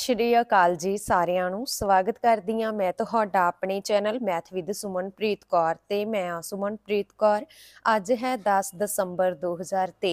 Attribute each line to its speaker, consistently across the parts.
Speaker 1: ਸਤਿ ਸ਼੍ਰੀ ਅਕਾਲ ਜੀ ਸਾਰਿਆਂ ਨੂੰ ਸਵਾਗਤ ਕਰਦੀ ਆ ਮੈਂ ਤੁਹਾਡਾ ਆਪਣੇ channel math with Sumanpreet Kaur ਤੇ ਮੈਂ ਆ ਸੁਮਨਪ੍ਰੀਤ ਕੌਰ ਅੱਜ ਹੈ 10 ਦਸੰਬਰ 2023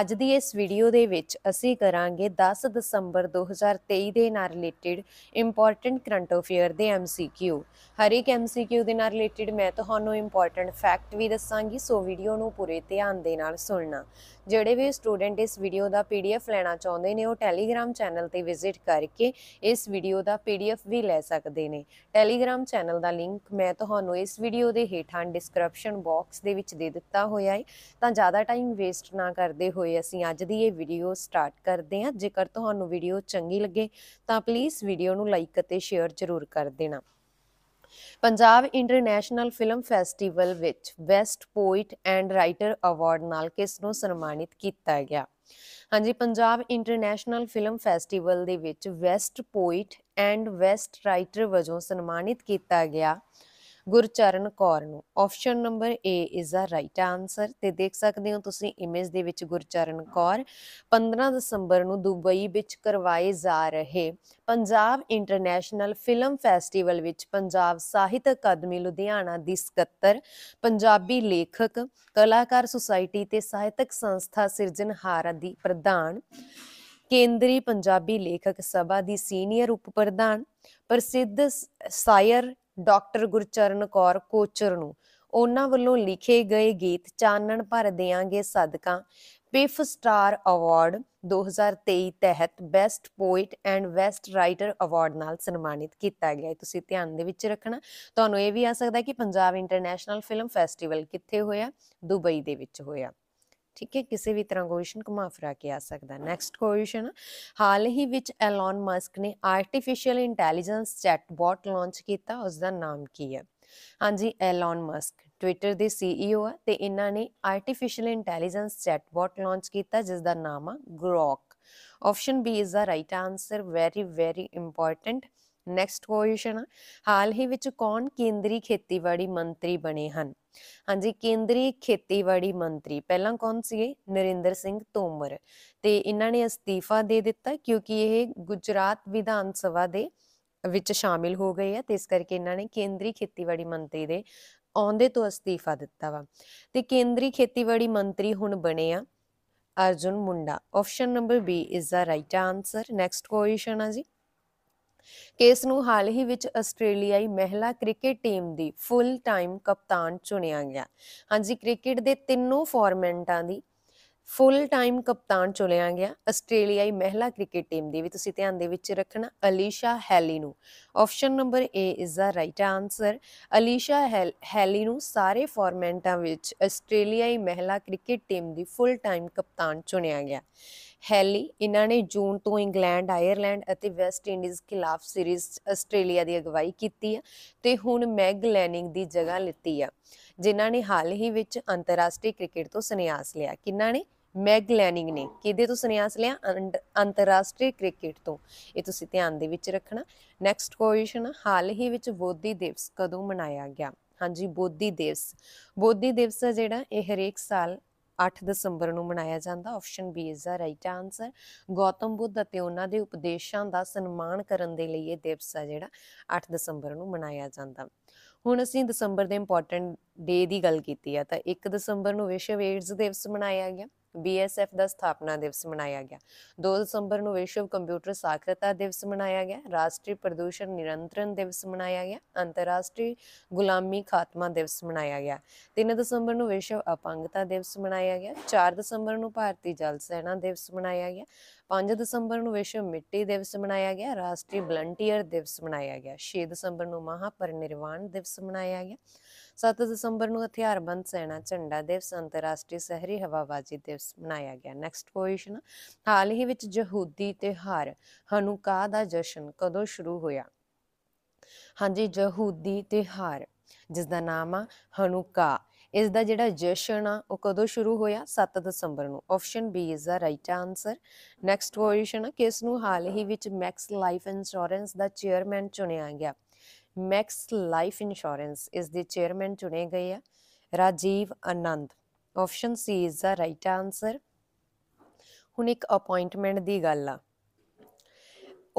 Speaker 1: ਅੱਜ ਦੀ ਇਸ ਵੀਡੀਓ ਦੇ ਵਿੱਚ ਅਸੀਂ ਕਰਾਂਗੇ 10 ਦਸੰਬਰ 2023 ਦੇ ਨਾਲ ਰਿਲੇਟਡ ਇੰਪੋਰਟੈਂਟ ਕਰੰਟ ਅਫੇਅਰ ਦੇ ਐਮਸੀਕਿਊ ਹਰ ਇੱਕ ਐਮਸੀਕਿਊ ਦੇ ਨਾਲ ਰਿਲੇਟਡ ਮੈਂ ਤੁਹਾਨੂੰ ਇੰਪੋਰਟੈਂਟ ਫੈਕਟ ਵੀ ਦੱਸਾਂਗੀ ਸੋ ਵੀਡੀਓ ਨੂੰ ਪੂਰੇ ਧਿਆਨ ਦੇ ਨਾਲ ਸੁਣਨਾ ਜਿਹੜੇ ਵੀ ਸਟੂਡੈਂਟ ਇਸ ਵੀਡੀਓ ਦਾ ਪੀਡੀਐਫ ਲੈਣਾ ਚਾਹੁੰਦੇ ਨੇ ਉਹ ਟੈਲੀਗ੍ਰam ਚੈਨਲ ਤੇ ਵਿਜ਼ਿਟ ਕਰਕੇ ਇਸ ਵੀਡੀਓ ਦਾ ਪੀਡੀਐਫ ਵੀ ਲੈ ਸਕਦੇ ਨੇ ਟੈਲੀਗ੍ਰam ਚੈਨਲ ਦਾ ਲਿੰਕ ਮੈਂ ਤੁਹਾਨੂੰ ਇਸ ਵੀਡੀਓ ਦੇ ਹੇਠਾਂ ਡਿਸਕ੍ਰਿਪਸ਼ਨ ਬਾਕਸ ਦੇ ਵਿੱਚ ਦੇ ਦਿੱਤਾ ਹੋਇਆ ਹੈ ਤਾਂ ਜ਼ਿਆਦਾ ਟਾਈਮ ਵੇਸਟ ਨਾ ਕਰਦੇ ਹੋਏ ਅਸੀਂ ਅੱਜ ਦੀ ਇਹ ਵੀਡੀਓ ਸਟਾਰਟ ਕਰਦੇ ਹਾਂ ਜੇਕਰ ਤੁਹਾਨੂੰ ਵੀਡੀਓ ਚੰਗੀ ਲੱਗੇ ਤਾਂ ਪਲੀਜ਼ ਵੀਡੀਓ ਨੂੰ ਲਾਈਕ ਅਤੇ ਸ਼ੇਅਰ ਜ਼ਰੂਰ ਕਰ ਦੇਣਾ ਪੰਜਾਬ ਇੰਟਰਨੈਸ਼ਨਲ ਫਿਲਮ ਫੈਸਟੀਵਲ ਵਿੱਚ best poet and writer award ਨਾਲ ਕਿਸ ਨੂੰ ਸਨਮਾਨਿਤ ਕੀਤਾ ਗਿਆ ਹਾਂਜੀ ਪੰਜਾਬ ਇੰਟਰਨੈਸ਼ਨਲ ਫਿਲਮ ਫੈਸਟੀਵਲ ਦੇ ਵਿੱਚ best poet and best writer ਵਜੋਂ ਸਨਮਾਨਿਤ ਕੀਤਾ ਗਿਆ ਗੁਰਚਰਨ ਕੌਰ ਨੂੰ option number A is a right answer ਤੇ ਦੇਖ ਸਕਦੇ ਹੋ ਤੁਸੀਂ ਇਮੇਜ ਦੇ ਵਿੱਚ ਗੁਰਚਰਨ ਕੌਰ 15 ਦਸੰਬਰ ਨੂੰ ਦੁਬਈ ਵਿੱਚ ਕਰਵਾਏ ਜਾ ਰਹੇ ਪੰਜਾਬ ਇੰਟਰਨੈਸ਼ਨਲ ਫਿਲਮ ਫੈਸਟੀਵਲ ਵਿੱਚ ਪੰਜਾਬ ਸਾਹਿਤ ਅਕਾਦਮੀ ਲੁਧਿਆਣਾ ਦੀ ਸਕੱਤਰ ਪੰਜਾਬੀ ਲੇਖਕ ਕਲਾਕਾਰ ਸੁਸਾਇਟੀ ਤੇ ਸਾਹਿਤਕ ਸੰਸਥਾ ਸਿਰਜਣਹਾਰ ਦੀ ਪ੍ਰਧਾਨ ਕੇਂਦਰੀ ਪੰਜਾਬੀ ਲੇਖਕ ਸਭਾ ਦੀ ਸੀਨੀਅਰ ਉਪ ਪ੍ਰਧਾਨ ਪ੍ਰਸਿੱਧ ਸ਼ਾਇਰ ਡਾਕਟਰ ਗੁਰਚਰਨ ਕੌਰ ਕੋਚਰ ਨੂੰ ਉਹਨਾਂ ਵੱਲੋਂ ਲਿਖੇ ਗਏ ਗੀਤ ਚਾਨਣ ਭਰ ਦੇਾਂਗੇ ਸਦਕਾ ਪਿਫ ਸਟਾਰ ਅਵਾਰਡ 2023 ਤਹਿਤ best poet and best writer award ਨਾਲ ਸਨਮਾਨਿਤ ਕੀਤਾ ਗਿਆ ਹੈ ਤੁਸੀਂ ਧਿਆਨ ਦੇ ਵਿੱਚ ਰੱਖਣਾ ਤੁਹਾਨੂੰ ਇਹ ਵੀ ਆ ਸਕਦਾ ਕਿ ਪੰਜਾਬ ਇੰਟਰਨੈਸ਼ਨਲ ਫਿਲਮ ਫੈਸਟੀਵਲ ਕਿੱਥੇ ਹੋਇਆ ਦੁਬਈ ਦੇ ਵਿੱਚ ਹੋਇਆ ਠੀਕ ਹੈ ਕਿਸੇ ਵੀ ਤਰ੍ਹਾਂ ਕੁਐਸਚਨ ਘੁਮਾ ਫਰਾ ਕੇ ਆ ਸਕਦਾ ਨੈਕਸਟ ਕੁਐਸਚਨ ਹਾਲ ਹੀ ਵਿੱਚ ਐਲਨ ਮਸਕ ਨੇ ਆਰਟੀਫੀਸ਼ੀਅਲ ਇੰਟੈਲੀਜੈਂਸ ਚੈਟਬੋਟ ਲਾਂਚ ਕੀਤਾ ਉਸ ਦਾ ਨਾਮ ਕੀ ਹੈ ਹਾਂਜੀ ਐਲਨ ਮਸਕ ਟਵਿੱਟਰ ਦੇ ਸੀਈਓ e ਆ ਤੇ ਇਹਨਾਂ ਨੇ ਆਰਟੀਫੀਸ਼ੀਅਲ ਇੰਟੈਲੀਜੈਂਸ ਚੈਟਬੋਟ ਲਾਂਚ ਕੀਤਾ ਜਿਸ ਦਾ ਨਾਮ ਆ Grok option B is the right answer very very important next question ਹਾਲ ਹੀ ਵਿੱਚ ਕੌਣ ਕੇਂਦਰੀ ਖੇਤੀਬਾੜੀ ਮੰਤਰੀ ਬਣੇ ਹਨ ਹਾਂਜੀ ਕੇਂਦਰੀ ਖੇਤੀਬਾੜੀ ਮੰਤਰੀ ਪਹਿਲਾਂ ਕੌਣ ਸੀਗੇ ਨਰਿੰਦਰ ਸਿੰਘ ਤੋਮਰ ਤੇ ਇਹਨਾਂ ਨੇ ਅਸਤੀਫਾ ਦੇ ਦਿੱਤਾ ਕਿਉਂਕਿ ਇਹ ਗੁਜਰਾਤ ਵਿਧਾਨ ਸਭਾ ਦੇ ਵਿੱਚ ਸ਼ਾਮਿਲ ਹੋ ਗਏ ਆ ਤੇ ਇਸ ਕਰਕੇ ਇਹਨਾਂ ਨੇ ਕੇਂਦਰੀ ਖੇਤੀਬਾੜੀ ਮੰਤਰੀ ਦੇ ਆਉਂਦੇ ਤੋਂ ਅਸਤੀਫਾ ਦਿੱਤਾ ਵਾ ਤੇ ਕੇਂਦਰੀ ਖੇਤੀਬਾੜੀ ਮੰਤਰੀ ਹੁਣ ਬਣੇ ਆ Arjun Munda option number B is the right answer next question ਆ ਜੀ ਕੇਸ ਨੂੰ ਹਾਲ ਹੀ ਵਿੱਚ ਆਸਟ੍ਰੇਲੀਆਈ ਮਹਿਲਾ ਕ੍ਰਿਕਟ ਟੀਮ ਦੀ ਫੁੱਲ ਟਾਈਮ ਕਪਤਾਨ ਚੁਣਿਆ ਗਿਆ ਹਾਂਜੀ ਕ੍ਰਿਕਟ ਦੇ ਤਿੰਨੋਂ ਫਾਰਮੈਂਟਾਂ ਦੀ ਫੁੱਲ ਟਾਈਮ ਕਪਤਾਨ ਚੁਣਿਆ ਗਿਆ ਆਸਟ੍ਰੇਲੀਆਈ ਮਹਿਲਾ ਕ੍ਰਿਕਟ ਟੀਮ ਦੀ ਵੀ ਤੁਸੀਂ ਧਿਆਨ ਦੇ ਵਿੱਚ ਰੱਖਣਾ ਅਲੀਸ਼ਾ ਹੈਲੀ ਨੂੰ option number A is the right answer Alyssa Healy ਨੂੰ ਸਾਰੇ ਫਾਰਮੈਂਟਾਂ ਵਿੱਚ ਆਸਟ੍ਰੇਲੀਆਈ ਮਹਿਲਾ ਕ੍ਰਿਕਟ ਟੀਮ ਦੀ ਫੁੱਲ ਟਾਈਮ ਕਪਤਾਨ ਚੁਣਿਆ ਗਿਆ ਹੈਲੀ ਇਹਨਾਂ ਨੇ ਜੂਨ ਤੋਂ ਇੰਗਲੈਂਡ ਆਇਰਲੈਂਡ ਅਤੇ ਵੈਸਟ ਇੰਡੀਜ਼ ਖਿਲਾਫ ਸੀਰੀਜ਼ ਆਸਟ੍ਰੇਲੀਆ ਦੀ ਅਗਵਾਈ ਕੀਤੀ ਹੈ ਤੇ ਹੁਣ ਮੈਗ ਲੈਨਿੰਗ ਦੀ ਜਗ੍ਹਾ ਲਿੱਤੀ ਆ ਜਿਨ੍ਹਾਂ ਨੇ ਹਾਲ ਹੀ ਵਿੱਚ ਅੰਤਰਰਾਸ਼ਟਰੀ ਕ੍ਰਿਕਟ ਤੋਂ ਸੰਨਿਆਸ ਲਿਆ ਕਿਨਾਂ ਨੇ ਮੈਗ ਲੈਨਿੰਗ ਨੇ ਕਿਹਦੇ ਤੋਂ ਸੰਨਿਆਸ ਲਿਆ ਅੰਤਰਰਾਸ਼ਟਰੀ ਕ੍ਰਿਕਟ ਤੋਂ ਇਹ ਤੁਸੀਂ ਧਿਆਨ ਦੇ ਵਿੱਚ ਰੱਖਣਾ ਨੈਕਸਟ ਕੁਐਸਚਨ ਹਾਲ ਹੀ ਵਿੱਚ ਬੋਧੀ ਦਿਵਸ ਕਦੋਂ ਮਨਾਇਆ ਗਿਆ ਹਾਂਜੀ ਬੋਧੀ ਦਿਵਸ ਬੋਧੀ ਦਿਵਸ ਜਿਹੜਾ ਇਹ ਹਰੇਕ ਸਾਲ 8 ਦਸੰਬਰ ਨੂੰ ਮਨਾਇਆ ਜਾਂਦਾ option B is the right answer Gautam Buddha ਅਤੇ ਉਹਨਾਂ ਦੇ ਉਪਦੇਸ਼ਾਂ ਦਾ ਸਨਮਾਨ ਕਰਨ ਦੇ ਲਈ ਇਹ ਦਿਵਸ ਆ ਜਿਹੜਾ 8 ਦਸੰਬਰ ਨੂੰ ਮਨਾਇਆ ਜਾਂਦਾ ਹੁਣ ਅਸੀਂ ਦਸੰਬਰ ਦੇ ਇੰਪੋਰਟੈਂਟ ਡੇ ਦੀ ਗੱਲ ਕੀਤੀ ਆ ਤਾਂ 1 ਦਸੰਬਰ ਨੂੰ ਵਿਸ਼ਵ ਏਡਜ਼ ਦਿਵਸ ਮਨਾਇਆ ਗਿਆ ਬੀਐਸਐਫ ਦਾ ਸਥਾਪਨਾ ਦਿਵਸ ਮਨਾਇਆ ਗਿਆ 2 ਦਸੰਬਰ ਨੂੰ ਵਿਸ਼ਵ ਕੰਪਿਊਟਰ ਸਾਖਰਤਾ ਦਿਵਸ ਮਨਾਇਆ ਗਿਆ ਰਾਸ਼ਟਰੀ ਪ੍ਰਦੂਸ਼ਣ ਨਿਰੰਤਰਣ ਦਿਵਸ ਮਨਾਇਆ ਗਿਆ ਅੰਤਰਰਾਸ਼ਟਰੀ ਗੁਲਾਮੀ ਖਾਤਮਾ ਦਿਵਸ ਮਨਾਇਆ ਗਿਆ 3 ਦਸੰਬਰ ਨੂੰ ਵਿਸ਼ਵ ਅਪੰਗਤਾ ਦਿਵਸ ਮਨਾਇਆ ਗਿਆ 4 ਦਸੰਬਰ ਨੂੰ ਭਾਰਤੀ ਜਲ ਸੈਨਾ ਦਿਵਸ ਮਨਾਇਆ ਗਿਆ 5 ਦਸੰਬਰ ਨੂੰ ਵਿਸ਼ਵ ਮਿੱਟੀ ਦਿਵਸ ਮਨਾਇਆ ਗਿਆ ਰਾਸ਼ਟਰੀ ਵਲੰਟੀਅਰ ਦਿਵਸ ਮਨਾਇਆ ਗਿਆ 6 ਦਸੰਬਰ ਨੂੰ ਮਹਾਪਰਿਨਿਰਵਾਣ ਦਿਵਸ ਮਨਾਇਆ ਗਿਆ 7 ਦਸੰਬਰ ਨੂੰ ਹਥਿਆਰਬੰਦ ਸੈਨਾ ਝੰਡਾ ਦਿਵਸ ਅੰਤਰਰਾਸ਼ਟਰੀ ਸ਼ਹਿਰੀ ਹਵਾਬਾਜ਼ੀ ਦਿਵਸ ਮਨਾਇਆ ਗਿਆ ਨੈਕਸਟ ਪੋਜੀਸ਼ਨ ਹਾਲ ਹੀ ਵਿੱਚ ਯਹੂਦੀ ਤਿਹਾਰ ਹਨੂਕਾ ਦਾ ਜਸ਼ਨ ਕਦੋਂ ਸ਼ੁਰੂ ਹੋਇਆ ਹਾਂਜੀ ਯਹੂਦੀ ਤਿਹਾਰ ਜਿਸ ਦਾ ਨਾਮ ਆ ਹਨੂਕਾ ਇਸ ਦਾ ਜਿਹੜਾ ਜਸ਼ਨ ਆ ਉਹ ਕਦੋਂ ਸ਼ੁਰੂ ਹੋਇਆ 7 ਦਸੰਬਰ ਨੂੰ option B is the right answer next question ਕਿਸ ਨੂੰ ਹਾਲ ਹੀ ਵਿੱਚ ਮੈਕਸ ਲਾਈਫ ਇੰਸ਼ੋਰੈਂਸ ਦਾ ਚੇਅਰਮੈਨ ਚੁਣਿਆ ਗਿਆ ਮੈਕਸ ਲਾਈਫ ਇੰਸ਼ੋਰੈਂਸ ਇਸ ਦੇ ਚੇਅਰਮੈਨ ਚੁਣੇ ਗਏ ਆ Rajiv Anand option C is the right answer ਹੁਣ ਇੱਕ ਅਪਾਇੰਟਮੈਂਟ ਦੀ ਗੱਲ ਆ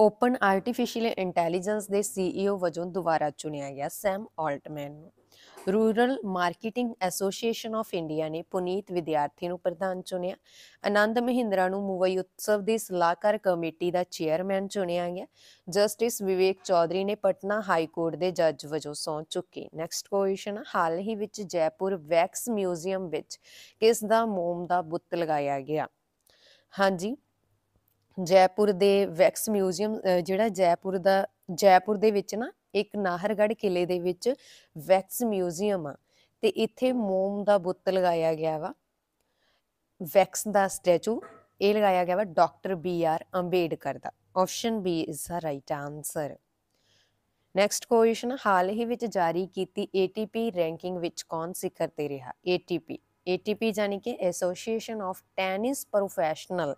Speaker 1: ਓਪਨ ਆਰਟੀਫੀਸ਼ੀਅਲ ਇੰਟੈਲੀਜੈਂਸ ਦੇ ਸੀਈਓ e ਵਜੋਂ ਦੁਬਾਰਾ ਚੁਣਿਆ ਗਿਆ ਸੈਮ ਆਲਟਮੈਨ ਨੂੰ rural marketing association of India ਨੇ ਪੁਨੀਤ ਵਿਦਿਆਰਥੀ ਨੂੰ ਪ੍ਰਧਾਨ ਚੁਣਿਆ ਆਨੰਦ ਮਹਿੰਦਰਾ ਨੂੰ ਮੁੰਬਈ ਉਤਸਵ ਦੀ ਸਲਾਹਕਾਰ ਕਮੇਟੀ ਦਾ ਚੇਅਰਮੈਨ ਚੁਣਿਆ ਗਿਆ ਜਸਟਿਸ ਵਿਵੇਕ ਚੌਧਰੀ ਨੇ ਪਟਨਾ ਹਾਈ ਕੋਰਟ ਦੇ ਜੱਜ ਵਜੋਂ ਸੌ ਚੁੱਕੇ ਨੈਕਸਟ ਕੁਐਸਚਨ ਹਾਲ ਹੀ ਵਿੱਚ ਜੈਪੁਰ ਵੈਕਸ ਮਿਊਜ਼ੀਅਮ ਵਿੱਚ ਕਿਸ ਦਾ ਮੋਮ ਦਾ ਬੁੱਤ ਲਗਾਇਆ ਗਿਆ ਹਾਂਜੀ ਜੈਪੁਰ ਦੇ ਵੈਕਸ ਮਿਊਜ਼ੀਅਮ ਜਿਹੜਾ ਜੈਪੁਰ ਦਾ ਜੈਪੁਰ ਦੇ ਵਿੱਚ ਨਾ ਇੱਕ ਨਾਹਰਗੜ ਕਿਲੇ ਦੇ ਵਿੱਚ ਵੈਕਸ ਮਿਊਜ਼ੀਅਮ ਆ ਤੇ ਇੱਥੇ ਮੋਮ ਦਾ ਬੁੱਤ ਲਗਾਇਆ ਗਿਆ ਵਾ ਵੈਕਸ ਦਾ ਸਟੈਚੂ ਇਹ ਲਗਾਇਆ ਗਿਆ ਵਾ ਡਾਕਟਰ ਬੀ ਆਰ ਅੰਬੇਡਕਰ ਦਾ option B is the right answer next question ਹਾਲ ਹੀ ਵਿੱਚ ਜਾਰੀ ਕੀਤੀ ATP ਰੈਂਕਿੰਗ ਵਿੱਚ ਕੌਣ ਸਿਖਰ ਤੇ ਰਿਹਾ ATP ATP ਜਾਨੀ ਕਿ ਐਸੋਸੀਏਸ਼ਨ ਆਫ ਟੈਨਿਸ ਪ੍ਰੋਫੈਸ਼ਨਲ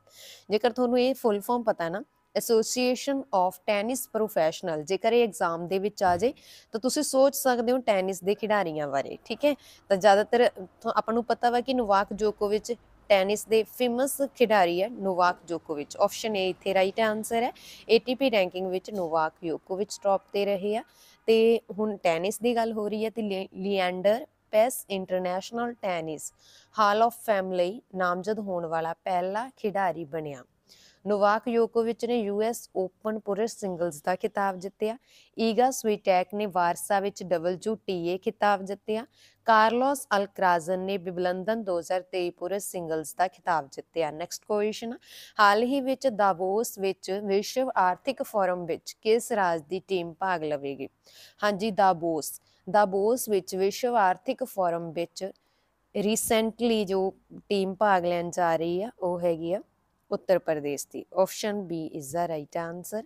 Speaker 1: ਜੇਕਰ ਤੁਹਾਨੂੰ ਇਹ ਫੁੱਲ ਫਾਰਮ ਪਤਾ ਨਾ ਐਸੋਸੀਏਸ਼ਨ ਆਫ ਟੈਨਿਸ ਪ੍ਰੋਫੈਸ਼ਨਲ ਜੇਕਰ ਇਹ ਐਗਜ਼ਾਮ ਦੇ ਵਿੱਚ ਆ ਜਾਏ ਤਾਂ ਤੁਸੀਂ ਸੋਚ ਸਕਦੇ ਹੋ ਟੈਨਿਸ ਦੇ ਖਿਡਾਰੀਆਂ ਬਾਰੇ ਠੀਕ ਹੈ ਤਾਂ ਜ਼ਿਆਦਾਤਰ ਆਪਾਂ ਨੂੰ ਪਤਾ ਵਾ ਕਿ ਨੋਵਾਕ ਜੋਕੋਵਿਚ ਟੈਨਿਸ ਦੇ ਫੇਮਸ ਖਿਡਾਰੀ ਹੈ ਨੋਵਾਕ ਜੋਕੋਵਿਚ ਆਪਸ਼ਨ ਏ ਇੱਥੇ ਰਾਈਟ ਆਨਸਰ ਹੈ ATP ਰੈਂਕਿੰਗ ਵਿੱਚ ਨੋਵਾਕ ਜੋਕੋਵਿਚ ਟੌਪ ਤੇ ਰਹੇ ਆ ਤੇ ਹੁਣ ਟੈਨਿਸ ਦੀ ਗੱਲ ਹੋ ਰਹੀ ਹੈ ਤੇ Leander Paes international tennis hall of fame ਨਾਮਜ਼ਦ ਹੋਣ ਵਾਲਾ ਪਹਿਲਾ ਖਿਡਾਰੀ ਬਣਿਆ ਨੋਵਾਕ ਯੋਕੋਵਿਚ ਨੇ ਯੂਐਸ ਓਪਨ ਪੁਰਸ਼ ਸਿੰਗਲਸ ਦਾ ਖਿਤਾਬ ਜਿੱਤਿਆ ਈਗਾ ਸਵੀਟੈਕ ਨੇ ਵਾਰਸਾ ਵਿੱਚ ਟੀਏ ਖਿਤਾਬ ਜਿੱਤਿਆ ਕਾਰਲੋਸ ਅਲਕਰਾਜ਼ਨ ਨੇ ਬਿਬਲੰਦਨ 2023 ਪੁਰਸ਼ ਸਿੰਗਲਸ ਦਾ ਖਿਤਾਬ ਜਿੱਤਿਆ ਨੈਕਸਟ ਕੁਐਸਚਨ ਹਾਲ ਹੀ ਵਿੱਚ ਦਾਵੋਸ ਵਿੱਚ ਵਿਸ਼ਵ ਆਰਥਿਕ ਫੋਰਮ ਵਿੱਚ ਕਿਸ ਰਾਜ ਦੀ ਟੀਮ ਭਾਗ ਲਵੇਗੀ ਹਾਂਜੀ ਦਾਵੋਸ ਦਾਵੋਸ ਵਿੱਚ ਵਿਸ਼ਵ ਆਰਥਿਕ ਫੋਰਮ ਵਿੱਚ ਰੀਸੈਂਟਲੀ ਜੋ ਟੀਮ ਭਾਗ ਲੈਣ ਜਾ ਰਹੀ ਆ ਉਹ ਹੈਗੀ ਆ ਉੱਤਰ ਪ੍ਰਦੇਸ਼ ਦੀ option B is the right answer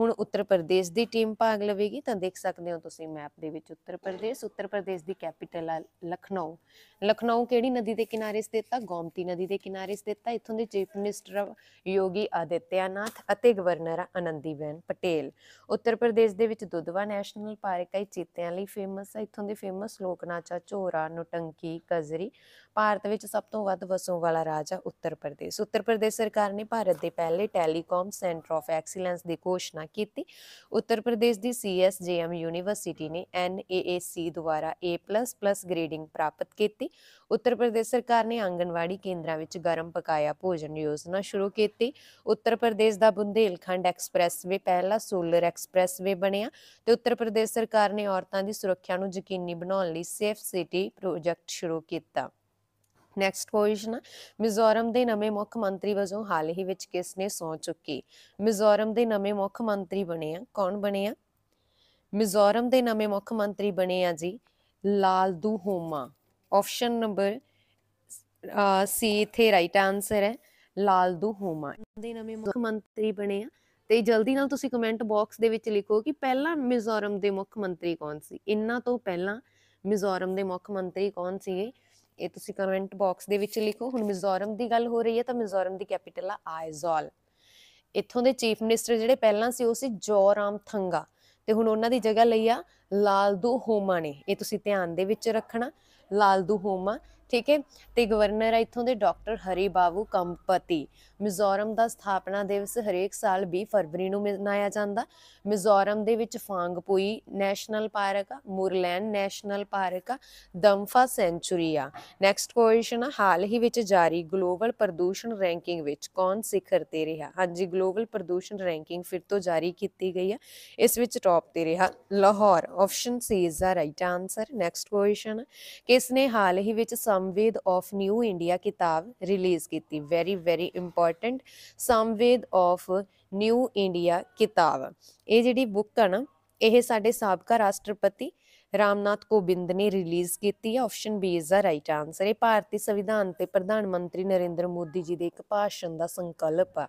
Speaker 1: ਹੁਣ ਉੱਤਰ ਪ੍ਰਦੇਸ਼ ਦੀ ਟੀਮ ਭਾਗ ਲਵੇਗੀ ਤਾਂ ਦੇਖ ਸਕਦੇ ਹੋ ਤੁਸੀਂ ਮੈਪ ਦੇ ਵਿੱਚ ਉੱਤਰ ਪ੍ਰਦੇਸ਼ ਉੱਤਰ ਪ੍ਰਦੇਸ਼ ਦੀ ਕੈਪੀਟਲ ਆ ਲਖਨਊ ਲਖਨਊ ਕਿਹੜੀ ਨਦੀ ਦੇ ਕਿਨਾਰੇ ਸਥਿਤ ਆ ਗੋਮਤੀ ਨਦੀ ਦੇ ਕਿਨਾਰੇ ਸਥਿਤ ਆ ਇੱਥੋਂ ਦੇ ਚੀਫ ਮਿਨਿਸਟਰ ਯੋਗੀ ਆਦਿੱਤਿਆਨਾਥ ਅਤੇ ਗਵਰਨਰ ਆਨੰਦੀਬੇਨ ਪਟੇਲ ਉੱਤਰ ਪ੍ਰਦੇਸ਼ ਦੇ ਵਿੱਚ ਦੁੱਧਵਾ ਨੈਸ਼ਨਲ ਪਾਰਕ ਹੈ ਚੀਤਿਆਂ ਲਈ ਫੇਮਸ ਹੈ ਇੱਥੋਂ ਦੇ ਫੇਮਸ ਲੋਕ ਨਾਚਾ ਝੋਰਾ ਨਟੰਕੀ ਕਜ਼ਰੀ ਭਾਰਤ ਵਿੱਚ ਸਭ ਤੋਂ ਵੱਧ ਵਸੋਂ ਵਾਲਾ ਰਾਜ ਆ ਉੱਤਰ ਪ੍ਰਦੇਸ਼ ਉੱਤਰ ਪ੍ਰਦੇਸ਼ ਸਰਕਾਰ ਨੇ ਭਾਰਤ ਦੇ ਪਹਿਲੇ ਟੈਲੀਕਾਮ ਸੈਂਟਰ ਆਫ ਐਕਸੀਲੈਂਸ ਦੀ ਘੋਸ਼ਣਾ ਕੀਤੀ ਉੱਤਰ ਪ੍ਰਦੇਸ਼ ਦੀ ਸੀਐਸਜੇਐਮ ਯੂਨੀਵਰਸਿਟੀ ਨੇ ਐਨਏਏਸੀ ਦੁਆਰਾ ਪਲੱਸ ਗ੍ਰੇਡਿੰਗ ਪ੍ਰਾਪਤ ਕੀਤੀ ਉੱਤਰ ਪ੍ਰਦੇਸ਼ ਸਰਕਾਰ ਨੇ ਆਂਗਨਵਾੜੀ ਕੇਂਦਰਾਂ ਵਿੱਚ ਗਰਮ ਪਕਾਇਆ ਭੋਜਨ ਯੋਜਨਾ ਸ਼ੁਰੂ ਕੀਤੀ ਉੱਤਰ ਪ੍ਰਦੇਸ਼ ਦਾ ਬੁੰਦੇਲਖੰਡ ਐਕਸਪ੍ਰੈਸਵੇ ਪਹਿਲਾ ਸੋਲਰ ਐਕਸਪ੍ਰੈਸਵੇ ਬਣਿਆ ਤੇ ਉੱਤਰ ਪ੍ਰਦੇਸ਼ ਸਰਕਾਰ ਨੇ ਔਰਤਾਂ ਦੀ ਸੁਰੱਖਿਆ ਨੂੰ ਯਕੀਨੀ ਬਣਾਉਣ ਲਈ ਸੇਫ ਸਿਟੀ ਪ੍ਰੋਜੈਕਟ ਸ਼ੁਰੂ ਕੀਤਾ ਨੈਕਸਟ ਕੁਐਸਚਨ ਮਿਜ਼ੋਰਮ ਦੇ ਨਵੇਂ ਮੁੱਖ ਮੰਤਰੀ ਵਜੋਂ ਹਾਲ ਹੀ ਵਿੱਚ ਕਿਸ ਨੇ ਸੌਂ ਚੁੱਕੀ ਮਿਜ਼ੋਰਮ ਦੇ ਨਵੇਂ ਮੁੱਖ ਮੰਤਰੀ ਬਣੇ ਆ ਕੌਣ ਬਣੇ ਆ ਮਿਜ਼ੋਰਮ ਦੇ ਨਵੇਂ ਮੁੱਖ ਮੰਤਰੀ ਬਣੇ ਆ ਜੀ ਲਾਲਦੂ ਹੋਮਾ ਆਪਸ਼ਨ ਨੰਬਰ ਸੀ ਇਥੇ ਰਾਈਟ ਆਨਸਰ ਹੈ ਲਾਲਦੂ ਹੋਮਾ ਦੇ ਨਵੇਂ ਮੁੱਖ ਮੰਤਰੀ ਬਣੇ ਆ ਤੇ ਜਲਦੀ ਨਾਲ ਤੁਸੀਂ ਕਮੈਂਟ ਬਾਕਸ ਦੇ ਵਿੱਚ ਲਿਖੋ ਕਿ ਪਹਿਲਾਂ ਮਿਜ਼ੋਰਮ ਦੇ ਮੁੱਖ ਮੰਤਰੀ ਕੌਣ ਸੀ ਇੰਨਾ ਤੋਂ ਪਹਿਲਾਂ ਮਿਜ਼ੋਰਮ ਦੇ ਮੁੱਖ ਮੰਤਰੀ ਕੌਣ ਸੀਗੇ ਇਹ ਤੁਸੀਂ ਕਮੈਂਟ ਬਾਕਸ ਦੇ ਵਿੱਚ ਲਿਖੋ ਹੁਣ ਮਿਜ਼ੋਰਮ ਦੀ ਗੱਲ ਹੋ ਰਹੀ ਹੈ ਤਾਂ ਮਿਜ਼ੋਰਮ ਦੀ ਕੈਪੀਟਲ ਆ ਆਇਜ਼ੋਲ ਇੱਥੋਂ ਦੇ ਚੀਫ ਮਿਨਿਸਟਰ ਜਿਹੜੇ ਪਹਿਲਾਂ ਸੀ ਉਹ ਸੀ ਜੋਰਾਮ ਥੰਗਾ ਤੇ ਹੁਣ ਉਹਨਾਂ ਦੀ ਜਗ੍ਹਾ ਲਈ ਆ ਲਾਲਦੂ ਹੋਮਾ ਨੇ ਇਹ ਤੁਸੀਂ ਧਿਆਨ ਦੇ ਵਿੱਚ ਰੱਖਣਾ ਲਾਲਦੂ ਹੋਮਾ ਠੀਕ ਹੈ ਤੇ ਗਵਰਨਰ ਆ ਇਥੋਂ ਦੇ ਡਾਕਟਰ ਹਰੀ ਬਾਬੂ ਕੰਪਤੀ ਮਿਜ਼ੋਰਮ ਦਾ ਸਥਾਪਨਾ ਦਿਵਸ ਹਰੇਕ ਸਾਲ 20 ਫਰਵਰੀ ਨੂੰ ਮਨਾਇਆ ਜਾਂਦਾ ਮਿਜ਼ੋਰਮ ਦੇ ਵਿੱਚ ਫਾਂਗਪੂਈ ਨੈਸ਼ਨਲ ਪਾਰਕ ਆ ਮੁਰਲੈਨ ਨੈਸ਼ਨਲ ਪਾਰਕ ਆ ਦਮਫਾ ਸੈਂਚੁਰੀ ਆ ਨੈਕਸਟ ਕੁਐਸਚਨ ਆ ਹਾਲ ਹੀ ਵਿੱਚ ਜਾਰੀ ਗਲੋਬਲ ਪ੍ਰਦੂਸ਼ਣ ਰੈਂਕਿੰਗ ਵਿੱਚ ਕੌਣ ਸਿਖਰ ਤੇ ਰਿਹਾ ਹਾਂਜੀ ਗਲੋਬਲ ਪ੍ਰਦੂਸ਼ਣ ਰੈਂਕਿੰਗ ਫਿਰ ਤੋਂ ਜਾਰੀ ਕੀਤੀ ਗਈ ਆ ਇਸ ਵਿੱਚ ਟੌਪ ਤੇ ਰਿਹਾ Lahore option C is the right answer next question ਕਿ ਇਸ ਨੇ ਹਾਲ ਹੀ ਵਿੱਚ ਸੰਵੇਦ ਆਫ ਨਿਊ ਇੰਡੀਆ ਕਿਤਾਬ ਰਿਲੀਜ਼ ਕੀਤੀ very very important Samved of New India ਕਿਤਾਬ ਇਹ ਜਿਹੜੀ ਬੁੱਕ ਆ ਨਾ ਇਹ ਸਾਡੇ ਸਾਬਕਾ ਰਾਸ਼ਟਰਪਤੀ ਰਾਮਨਾਥ ਕੋਬਿੰਦ ਨੇ ਰਿਲੀਜ਼ ਕੀਤੀ ਹੈ option B is the right answer ਇਹ ਭਾਰਤੀ ਸੰਵਿਧਾਨ ਤੇ ਪ੍ਰਧਾਨ ਮੰਤਰੀ ਨਰਿੰਦਰ ਮੋਦੀ ਜੀ ਦੇ ਇੱਕ ਭਾਸ਼ਣ ਦਾ ਸੰਕਲਪ ਆ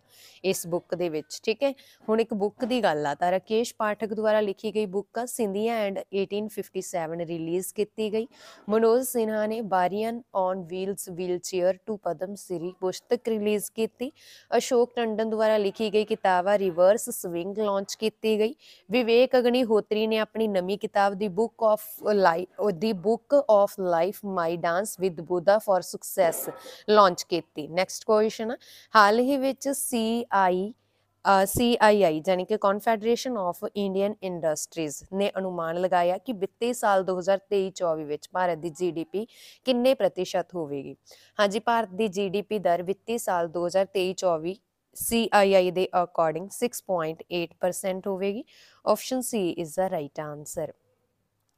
Speaker 1: ਇਸ ਬੁੱਕ ਦੇ ਵਿੱਚ ਠੀਕ ਹੈ ਹੁਣ ਇੱਕ ਬੁੱਕ ਦੀ ਗੱਲ ਆ ਤਾਂ ਰਕੇਸ਼ ਪਾਠਕ ਦੁਆਰਾ ਲਿਖੀ ਗਈ ਬੁੱਕ ਆ ਸਿੰਧੀਆ ਐਂਡ 1857 ਰਿਲੀਜ਼ ਕੀਤੀ ਗਈ ਮਨੋਜ ਸਿਨਹਾ ਨੇ ਬਾਰੀਅਨ on wheels wheelchair to Padma Shri ਪੁਸਤਕ ਰਿਲੀਜ਼ ਕੀਤੀ ਅਸ਼ੋਕ ਟੰਡਨ ਦੁਆਰਾ ਲਿਖੀ ਗਈ ਕਿਤਾਬ ਆ ਰਿਵਰਸ ਸਵਿੰਗ ਲਾਂਚ ਕੀਤੀ ਗਈ ਵਿਵੇਕ ਅਗਨੀ ਹੋਤਰੀ ਨੇ ਆਪਣੀ ਨਵੀਂ ਕਿਤਾਬ ਦੀ book of life the book of life my dance with buddha for success launch ਕੀਤੀ ਨੈਕਸਟ ਕੁਐਸਚਨ ਹਾਲ ਹੀ ਵਿੱਚ ਆਈ CII ਜਾਨੀ ਕਿ ਕਨਫੈਡਰੇਸ਼ਨ ਆਫ ਇੰਡੀਅਨ ਇੰਡਸਟਰੀਜ਼ ਨੇ ਅਨੁਮਾਨ ਲਗਾਇਆ ਕਿ ਵਿੱਤੀ ਸਾਲ 2023-24 ਵਿੱਚ ਭਾਰਤ ਦੀ ਜੀਡੀਪੀ ਕਿੰਨੇ ਪ੍ਰਤੀਸ਼ਤ ਹੋਵੇਗੀ ਹਾਂਜੀ ਭਾਰਤ ਦੀ ਜੀਡੀਪੀ ਦਰ ਵਿੱਤੀ ਸਾਲ 2023-24 CII ਦੇ ਅਕੋਰਡਿੰਗ 6.8% ਹੋਵੇਗੀ option C is the right answer